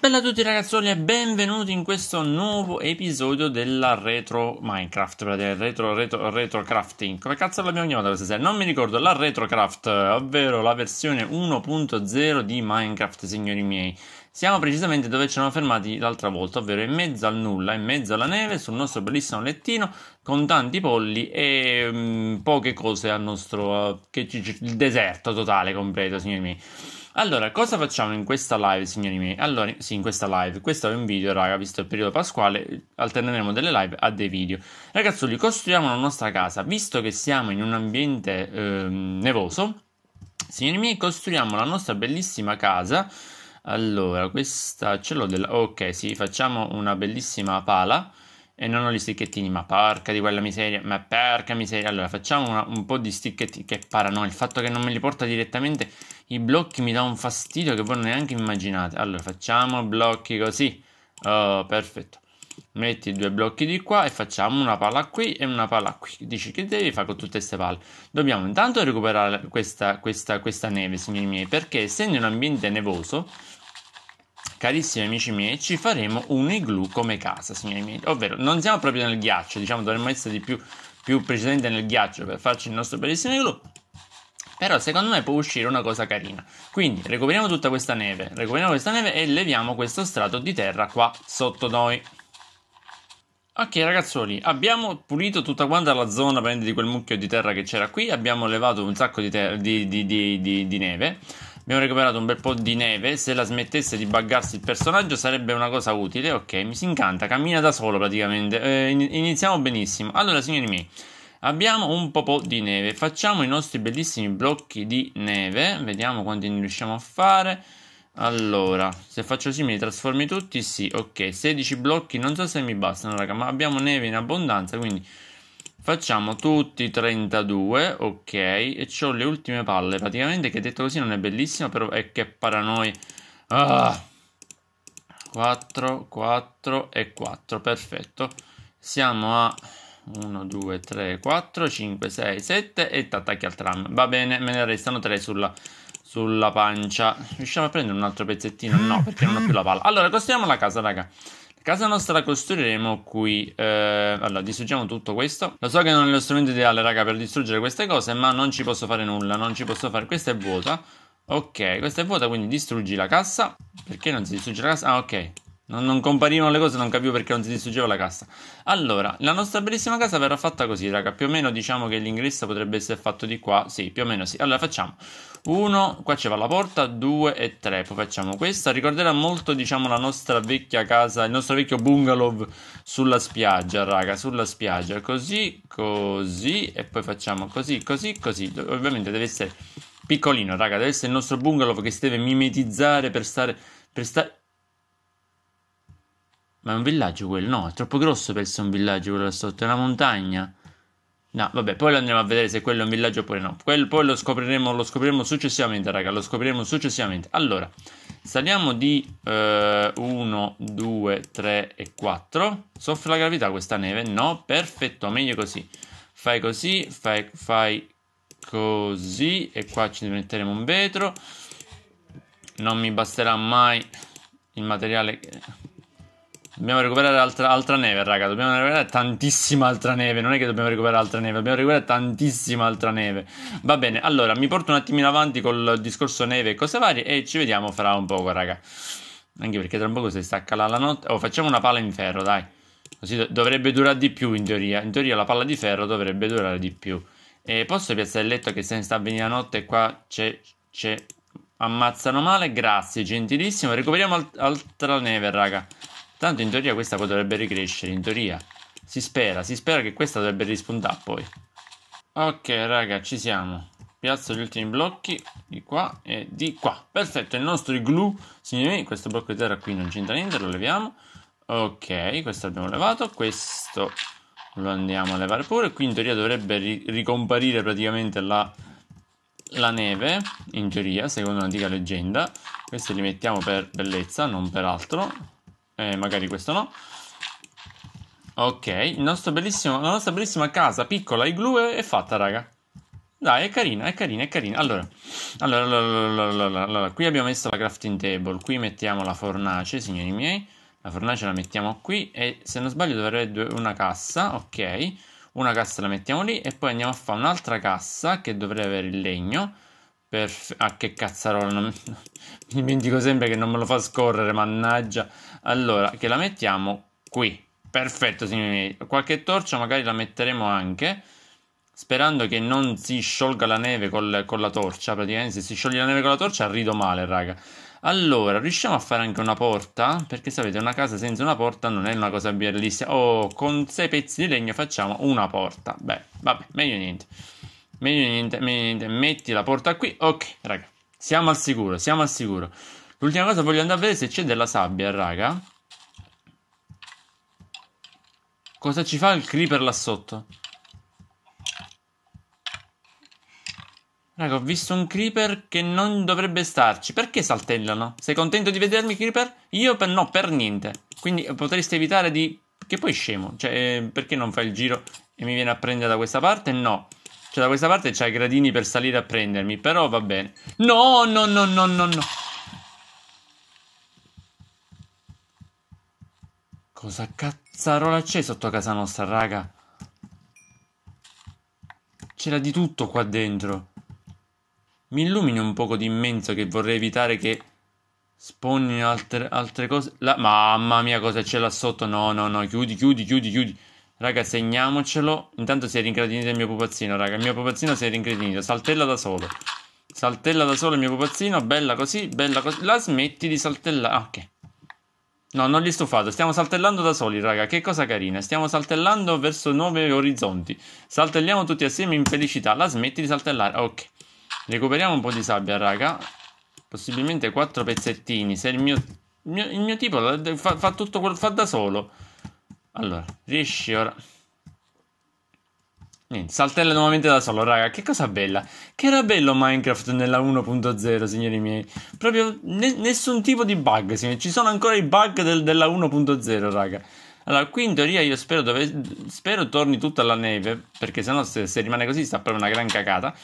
Bella a tutti ragazzoli e benvenuti in questo nuovo episodio della Retro Minecraft, del retro, retro, retro crafting, come cazzo l'abbiamo chiamata questa sera? Non mi ricordo, la Retrocraft, ovvero la versione 1.0 di Minecraft, signori miei. Siamo precisamente dove ci eravamo fermati l'altra volta, ovvero in mezzo al nulla, in mezzo alla neve, sul nostro bellissimo lettino, con tanti polli e mh, mm, poche cose al nostro... Uh, che, il deserto totale, completo, signori miei. Allora, cosa facciamo in questa live, signori miei? Allora, sì, in questa live, questo è un video, raga, visto il periodo pasquale, alterneremo delle live a dei video. Ragazzoli, costruiamo la nostra casa, visto che siamo in un ambiente eh, nevoso, signori miei, costruiamo la nostra bellissima casa allora, questa ce l'ho della... Ok, sì, facciamo una bellissima pala. E non ho gli sticchettini, ma porca di quella miseria, ma porca miseria. Allora, facciamo una, un po' di sticchettini. Che paranoia, il fatto che non me li porta direttamente i blocchi mi dà un fastidio che voi neanche immaginate. Allora, facciamo blocchi così. Oh, perfetto. Metti due blocchi di qua e facciamo una palla qui e una palla qui. Dici che devi fare con tutte queste palle? Dobbiamo intanto recuperare questa, questa, questa neve, signori miei, perché essendo un ambiente nevoso carissimi amici miei, ci faremo un igloo come casa, signori miei. Ovvero, non siamo proprio nel ghiaccio, diciamo, dovremmo essere di più, più precedenti nel ghiaccio per farci il nostro bellissimo igloo. Però secondo me può uscire una cosa carina. Quindi recuperiamo tutta questa neve, recuperiamo questa neve e leviamo questo strato di terra qua sotto noi. Ok ragazzuoli, abbiamo pulito tutta quanta la zona di quel mucchio di terra che c'era qui, abbiamo levato un sacco di, ter- di, di, di neve Abbiamo recuperato un bel po' di neve. Se la smettesse di buggarsi il personaggio sarebbe una cosa utile. Ok, mi si incanta. Cammina da solo praticamente. Eh, iniziamo benissimo. Allora, signori miei. Abbiamo un po' di neve. Facciamo i nostri bellissimi blocchi di neve. Vediamo quanti ne riusciamo a fare. Allora, se faccio così me trasformi tutti? Sì, ok. 16 blocchi. Non so se mi bastano, raga, ma abbiamo neve in abbondanza, quindi... Facciamo tutti 32, ok, e ho le ultime palle, praticamente che detto così non è bellissimo, però è che paranoi. Ah! 4, 4 e 4, perfetto. Siamo a 1, 2, 3, 4, 5, 6, 7 e t'attacchi al tram. Va bene, me ne restano 3 sulla, sulla pancia. Riusciamo a prendere un altro pezzettino? No, perché non ho più la palla. Allora, costruiamo la casa, raga. Casa nostra la costruiremo qui. Eh, allora, distruggiamo tutto questo. Lo so che non è lo strumento ideale, raga, per distruggere queste cose, ma non ci posso fare nulla. Non ci posso fare... Questa è vuota. Ok, questa è vuota, quindi distruggi la cassa. Perché non si distrugge la cassa? Ah, ok. Non, non, comparivano le cose, non capivo perché non si distruggeva la cassa. Allora, la nostra bellissima casa verrà fatta così, raga. Più o meno diciamo che l'ingresso potrebbe essere fatto di qua. Sì, più o meno sì. Allora facciamo Uno, qua c'è la porta, Due e tre. Poi facciamo questa. Ricorderà molto, diciamo, la nostra vecchia casa, il nostro vecchio bungalow sulla spiaggia, raga. Sulla spiaggia, così, così. E poi facciamo così, così, così. Ovviamente deve essere piccolino, raga. Deve essere il nostro bungalow che si deve mimetizzare per stare. Per stare ma è un villaggio quello? No, è troppo grosso per essere un villaggio quello là sotto, è una montagna. No, vabbè, poi lo andremo a vedere se quello è un villaggio oppure no. Quello, poi lo scopriremo, lo scopriremo successivamente, raga, lo scopriremo successivamente. Allora, saliamo di 1, 2, 3 e 4. Soffre la gravità questa neve? No, perfetto, meglio così. Fai così, fai, fai così e qua ci metteremo un vetro. Non mi basterà mai il materiale che Dobbiamo recuperare altra, altra, neve, raga. Dobbiamo recuperare tantissima altra neve. Non è che dobbiamo recuperare altra neve, dobbiamo recuperare tantissima altra neve. Va bene, allora mi porto un attimino avanti col discorso neve e cose varie. E ci vediamo fra un poco, raga. Anche perché tra un poco si stacca la, la notte. Oh, facciamo una palla in ferro, dai. Così do dovrebbe durare di più in teoria. In teoria la palla di ferro dovrebbe durare di più. E posso piazzare il letto che se ne sta venendo la notte qua c'è. c'è. Ammazzano male, grazie, gentilissimo. Recuperiamo alt altra neve, raga. Tanto in teoria questa potrebbe ricrescere, in teoria. Si spera, si spera che questa dovrebbe rispondere poi. Ok, raga, ci siamo. Piazzo gli ultimi blocchi di qua e di qua. Perfetto, il nostro igloo, signori, questo blocco di terra qui non c'entra niente, lo leviamo. Ok, questo abbiamo levato, questo lo andiamo a levare pure. Qui in teoria dovrebbe ri ricomparire praticamente la, la neve, in teoria, secondo un'antica leggenda. Questi li mettiamo per bellezza, non per altro eh, magari questo no. Ok, la nostra bellissima casa piccola igloo è fatta, raga. Dai, è carina, è carina, è carina. Allora, allora, allora, allora, qui abbiamo messo la crafting table, qui mettiamo la fornace, signori miei. La fornace la mettiamo qui e se non sbaglio dovrebbe una cassa, ok. Una cassa la mettiamo lì e poi andiamo a fare un'altra cassa che dovrebbe avere il legno Perf- ah, che cazzarola, non... mi dimentico sempre che non me lo fa scorrere, mannaggia. Allora, che la mettiamo qui. Perfetto, signori. Qualche torcia magari la metteremo anche, sperando che non si sciolga la neve col, con la torcia. Praticamente se si scioglie la neve con la torcia rido male, raga. Allora, riusciamo a fare anche una porta? Perché sapete, una casa senza una porta non è una cosa bellissima. Oh, con sei pezzi di legno facciamo una porta. Beh, vabbè, meglio niente. Meglio niente, niente. metti la porta qui. Ok, raga. Siamo al sicuro, siamo al sicuro. L'ultima cosa voglio andare a vedere se c'è della sabbia, raga. Cosa ci fa il creeper là sotto? Raga, ho visto un creeper che non dovrebbe starci. Perché saltellano? Sei contento di vedermi, creeper? Io per no, per niente. Quindi potresti evitare di... Che poi scemo. Cioè, eh, perché non fai il giro e mi viene a prendere da questa parte? No. Cioè, da questa parte c'ha i gradini per salire a prendermi, però va bene. No, no, no, no, no, no. Cosa cazzarola c'è sotto casa nostra, raga? C'era di tutto qua dentro. Mi illumini un poco di immenso che vorrei evitare che spawnino altre, altre cose. La... Mamma mia, cosa c'è là sotto? No, no, no, chiudi, chiudi, chiudi, chiudi. Raga, segniamocelo. Intanto si è rincretinito il mio pupazzino, raga. Il mio pupazzino si è rincretinito. Saltella da solo. Saltella da solo il mio pupazzino. Bella così, bella così. La smetti di saltellare. Ah, ok. No, non li stufato. Stiamo saltellando da soli, raga. Che cosa carina. Stiamo saltellando verso nuovi orizzonti. Saltelliamo tutti assieme in felicità. La smetti di saltellare. Ok. Recuperiamo un po' di sabbia, raga. Possibilmente quattro pezzettini. Se il mio, il mio, il mio tipo fa, fa tutto quello fa da solo. Allora, riesci ora. Niente, saltella nuovamente da solo, raga. Che cosa bella. Che era bello Minecraft nella 1.0, signori miei. Proprio ne- nessun tipo di bug, signori. Ci sono ancora i bug del- della 1.0, raga. Allora, qui in teoria io spero, dove, spero torni tutta la neve, perché sennò se, se rimane così sta proprio una gran cacata.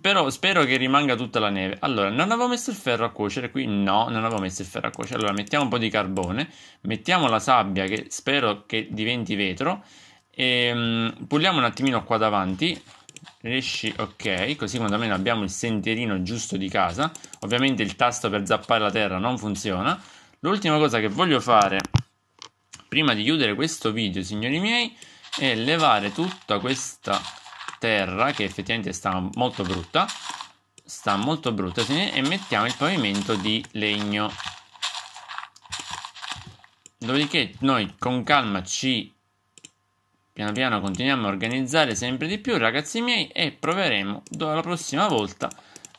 Però spero che rimanga tutta la neve. Allora, non avevo messo il ferro a cuocere qui? No, non avevo messo il ferro a cuocere. Allora, mettiamo un po' di carbone, mettiamo la sabbia che spero che diventi vetro. E, um, puliamo un attimino qua davanti. Riesci, ok, così quando almeno abbiamo il sentierino giusto di casa. Ovviamente il tasto per zappare la terra non funziona. L'ultima cosa che voglio fare prima di chiudere questo video, signori miei, è levare tutta questa terra che effettivamente sta molto brutta, sta molto brutta, e mettiamo il pavimento di legno. Dopodiché noi con calma ci piano piano continuiamo a organizzare sempre di più, ragazzi miei, e proveremo la prossima volta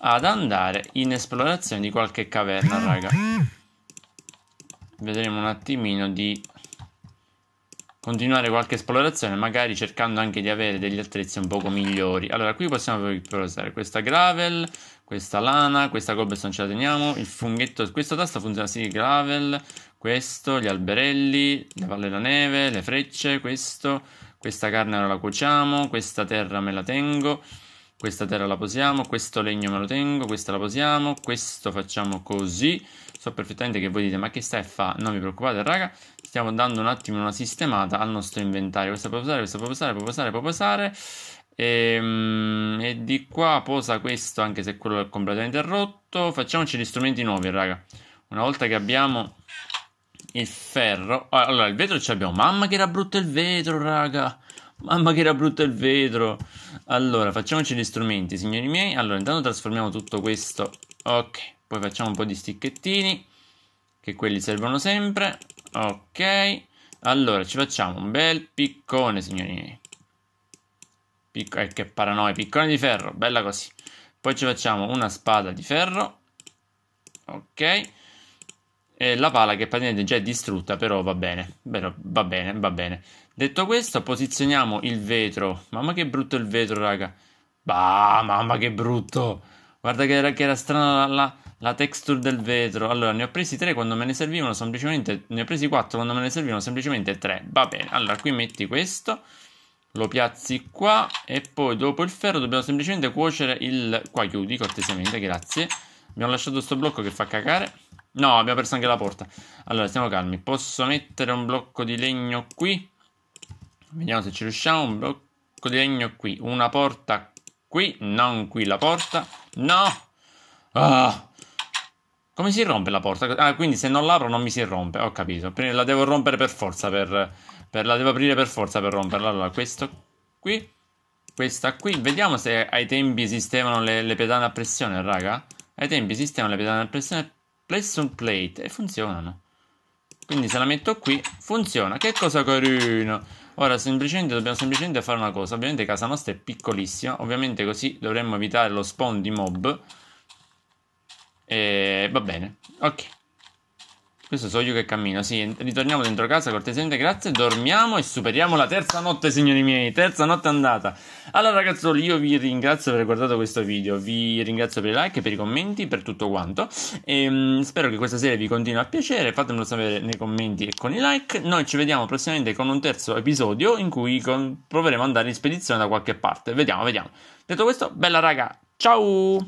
ad andare in esplorazione di qualche caverna, raga. Vedremo un attimino di continuare qualche esplorazione, magari cercando anche di avere degli attrezzi un poco migliori. Allora, qui possiamo esplorare questa gravel, questa lana, questa cobblestone ce la teniamo, il funghetto, questa tasto funziona sì, gravel, questo, gli alberelli, le palle da neve, le frecce, questo, questa carne la cuociamo, questa terra me la tengo, questa terra la posiamo, questo legno me lo tengo, questa la posiamo, questo facciamo così, so perfettamente che voi dite ma che stai a fare, non vi preoccupate raga, stiamo dando un attimo una sistemata al nostro inventario. Questa può posare, questa può posare, può posare, può posare. E, ehm, e, di qua posa questo, anche se quello è completamente rotto. Facciamoci gli strumenti nuovi, raga. Una volta che abbiamo il ferro... Ah, allora, il vetro ce l'abbiamo. Mamma che era brutto il vetro, raga. Mamma che era brutto il vetro. Allora, facciamoci gli strumenti, signori miei. Allora, intanto trasformiamo tutto questo. Ok, poi facciamo un po' di sticchettini. Che quelli servono sempre ok allora ci facciamo un bel piccone signori miei Picco eh, che paranoia piccone di ferro bella così poi ci facciamo una spada di ferro ok e la pala che praticamente già è distrutta però va bene però va bene va bene detto questo posizioniamo il vetro mamma che brutto il vetro raga bah mamma che brutto guarda che era, che era strana la, la la texture del vetro. Allora, ne ho presi 3 quando me ne servivano semplicemente. Ne ho presi 4 quando me ne servivano semplicemente 3. Va bene. Allora, qui metti questo. Lo piazzi qua. E poi dopo il ferro dobbiamo semplicemente cuocere il. Qua chiudi cortesemente, grazie. Abbiamo lasciato questo blocco che fa cagare. No, abbiamo perso anche la porta. Allora, stiamo calmi. Posso mettere un blocco di legno qui? Vediamo se ci riusciamo. Un blocco di legno qui. Una porta qui. Non qui la porta. No! Ah, come si rompe la porta? Ah, quindi se non l'apro non mi si rompe. Ho capito. La devo rompere per forza. Per, per, la devo aprire per forza per romperla. Allora, questo qui. Questa qui. Vediamo se ai tempi sistemano le, le pedane a pressione, raga. Ai tempi sistemano le pedane a pressione. Place plate. E funzionano. Quindi se la metto qui, funziona. Che cosa carino. Ora, semplicemente, dobbiamo semplicemente fare una cosa. Ovviamente casa nostra è piccolissima. Ovviamente così dovremmo evitare lo spawn di mob. Eh, va bene, ok. Questo so io che cammino. Sì, ritorniamo dentro casa, cortesemente, grazie. Dormiamo e superiamo la terza notte, signori miei. Terza notte andata. Allora, ragazzoli, io vi ringrazio per aver guardato questo video. Vi ringrazio per i like, per i commenti, per tutto quanto. E, ehm, mh, spero che questa serie vi continui a piacere. Fatemelo sapere nei commenti e con i like. Noi ci vediamo prossimamente con un terzo episodio in cui con... proveremo ad andare in spedizione da qualche parte. Vediamo, vediamo. Detto questo, bella raga. Ciao!